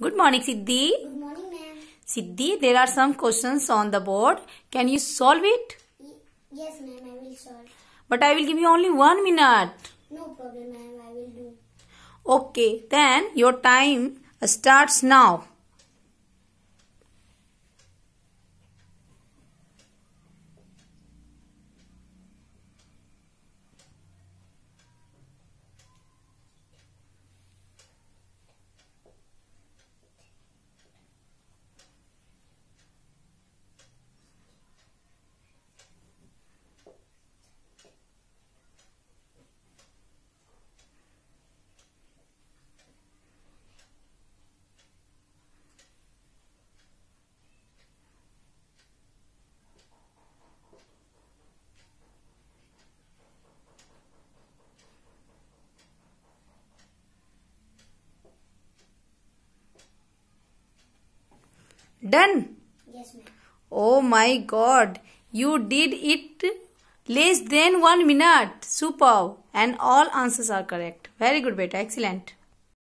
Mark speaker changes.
Speaker 1: Good morning, Siddhi. Good morning, ma'am. Siddhi, there are some questions on the board. Can you solve it?
Speaker 2: yes, ma'am, I will solve.
Speaker 1: But I will give you only one minute.
Speaker 3: No problem, ma'am, I will do.
Speaker 1: Okay, then your time starts now. Done? Yes, ma'am. Oh my god. You did it less than one minute. Super. And all answers are correct. Very good, beta. Excellent.